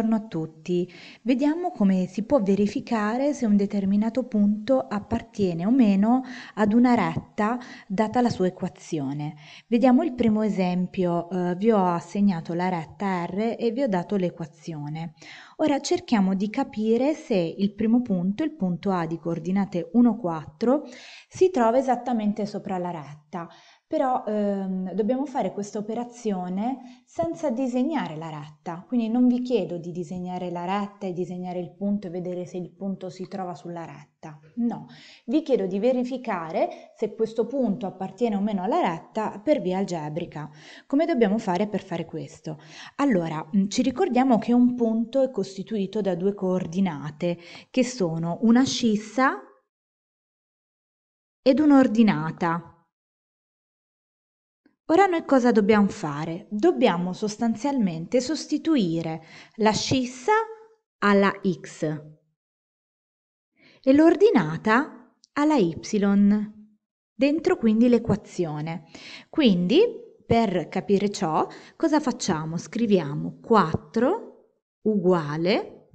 Buongiorno a tutti. Vediamo come si può verificare se un determinato punto appartiene o meno ad una retta data la sua equazione. Vediamo il primo esempio, eh, vi ho assegnato la retta R e vi ho dato l'equazione. Ora cerchiamo di capire se il primo punto, il punto A di coordinate 1, 4, si trova esattamente sopra la retta però ehm, dobbiamo fare questa operazione senza disegnare la retta, quindi non vi chiedo di disegnare la retta e disegnare il punto e vedere se il punto si trova sulla retta, no, vi chiedo di verificare se questo punto appartiene o meno alla retta per via algebrica. Come dobbiamo fare per fare questo? Allora, mm, ci ricordiamo che un punto è costituito da due coordinate che sono una scissa ed un'ordinata Ora noi cosa dobbiamo fare? Dobbiamo sostanzialmente sostituire la scissa alla x e l'ordinata alla y dentro quindi l'equazione. Quindi, per capire ciò, cosa facciamo? Scriviamo 4 uguale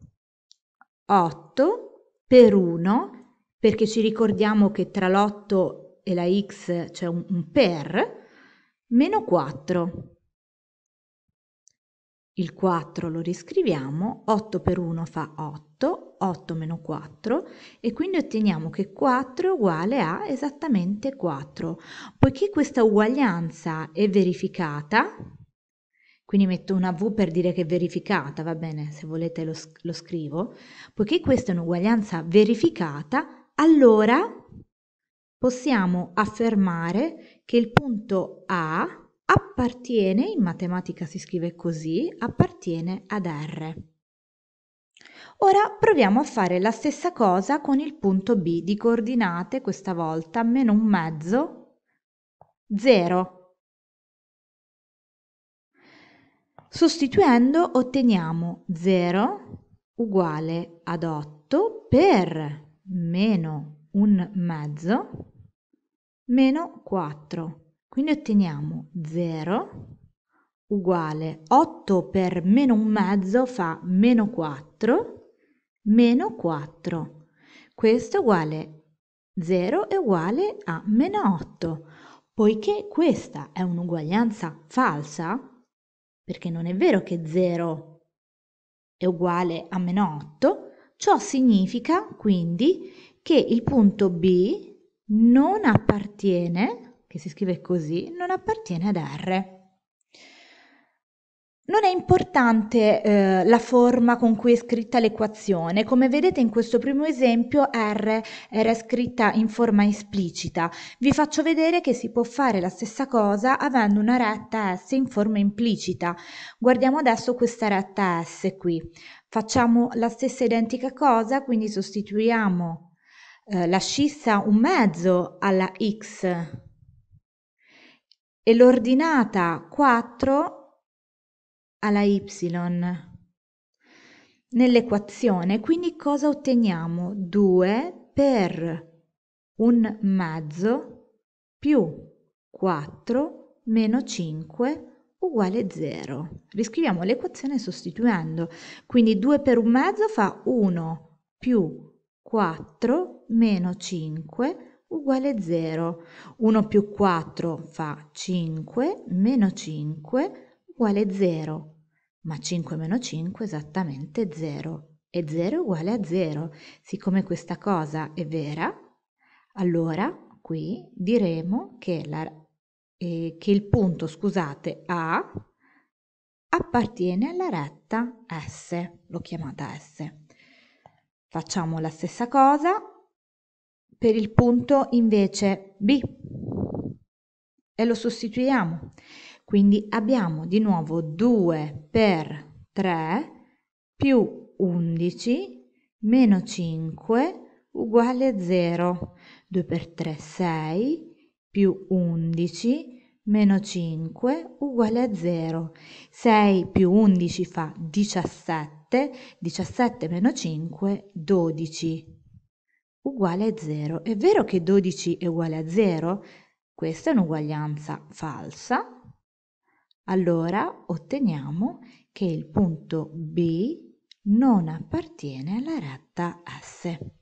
8 per 1, perché ci ricordiamo che tra l'8 e la x c'è un, un per, meno 4. Il 4 lo riscriviamo, 8 per 1 fa 8, 8 meno 4 e quindi otteniamo che 4 è uguale a esattamente 4. Poiché questa uguaglianza è verificata, quindi metto una V per dire che è verificata, va bene, se volete lo, lo scrivo, poiché questa è un'uguaglianza verificata, allora possiamo affermare che il punto A appartiene, in matematica si scrive così, appartiene ad R. Ora proviamo a fare la stessa cosa con il punto B di coordinate, questa volta meno un mezzo, 0. Sostituendo otteniamo 0 uguale ad 8 per meno un mezzo meno 4. Quindi otteniamo 0 uguale 8 per meno un mezzo fa meno 4, meno 4. Questo è uguale 0 è uguale a meno 8. Poiché questa è un'uguaglianza falsa, perché non è vero che 0 è uguale a meno 8, ciò significa quindi che il punto B non appartiene, che si scrive così, non appartiene ad R. Non è importante eh, la forma con cui è scritta l'equazione, come vedete in questo primo esempio R era scritta in forma esplicita. Vi faccio vedere che si può fare la stessa cosa avendo una retta S in forma implicita. Guardiamo adesso questa retta S qui. Facciamo la stessa identica cosa, quindi sostituiamo eh, la scissa un mezzo alla x e l'ordinata 4 alla y nell'equazione. Quindi cosa otteniamo? 2 per un mezzo più 4 meno 5 uguale 0. Riscriviamo l'equazione sostituendo. Quindi 2 per un mezzo fa 1 più 4 meno 5 uguale 0. 1 più 4 fa 5, meno 5 uguale 0. Ma 5 meno 5 è esattamente 0. E 0 uguale a 0. Siccome questa cosa è vera, allora qui diremo che, la, eh, che il punto, scusate, A appartiene alla retta S, l'ho chiamata S. Facciamo la stessa cosa per il punto invece B e lo sostituiamo. Quindi abbiamo di nuovo 2 per 3 più 11 meno 5 uguale a 0. 2 per 3 6 più 11 meno 5 uguale a 0. 6 più 11 fa 17 7, 17 meno 5, 12 uguale a 0. È vero che 12 è uguale a 0? Questa è un'uguaglianza falsa. Allora otteniamo che il punto B non appartiene alla retta S.